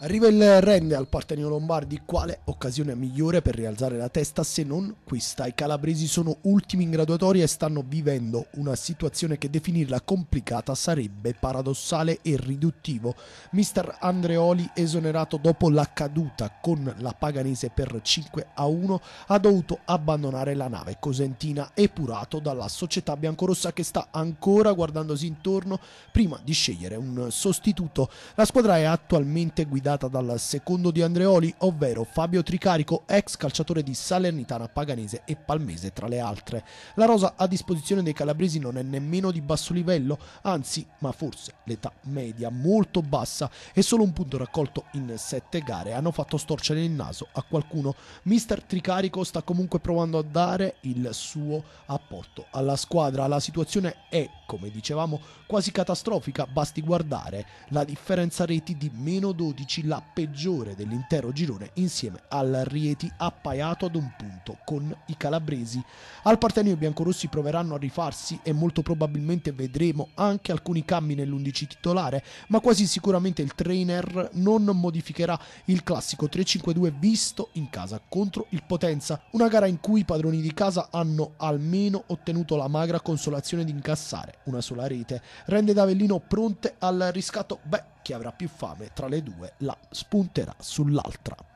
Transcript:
Arriva il rende al Partenio Lombardi, quale occasione migliore per rialzare la testa se non questa. I calabresi sono ultimi in graduatoria e stanno vivendo una situazione che definirla complicata sarebbe paradossale e riduttivo. Mister Andreoli, esonerato dopo la caduta con la Paganese per 5 a 1, ha dovuto abbandonare la nave cosentina epurato dalla società biancorossa che sta ancora guardandosi intorno prima di scegliere un sostituto. La squadra è attualmente guidata affidata dal secondo di Andreoli, ovvero Fabio Tricarico, ex calciatore di Salernitana, Paganese e Palmese tra le altre. La rosa a disposizione dei calabresi non è nemmeno di basso livello, anzi, ma forse l'età media molto bassa e solo un punto raccolto in sette gare hanno fatto storcere il naso a qualcuno. Mister Tricarico sta comunque provando a dare il suo apporto alla squadra. La situazione è come dicevamo, quasi catastrofica, basti guardare la differenza reti di meno 12, la peggiore dell'intero girone, insieme al Rieti appaiato ad un punto con i calabresi. Al Partenio i biancorossi proveranno a rifarsi e molto probabilmente vedremo anche alcuni cambi nell'11 titolare, ma quasi sicuramente il trainer non modificherà il classico 3-5-2 visto in casa contro il Potenza, una gara in cui i padroni di casa hanno almeno ottenuto la magra consolazione di incassare una sola rete rende D'Avellino pronte al riscatto. Beh, chi avrà più fame tra le due la spunterà sull'altra.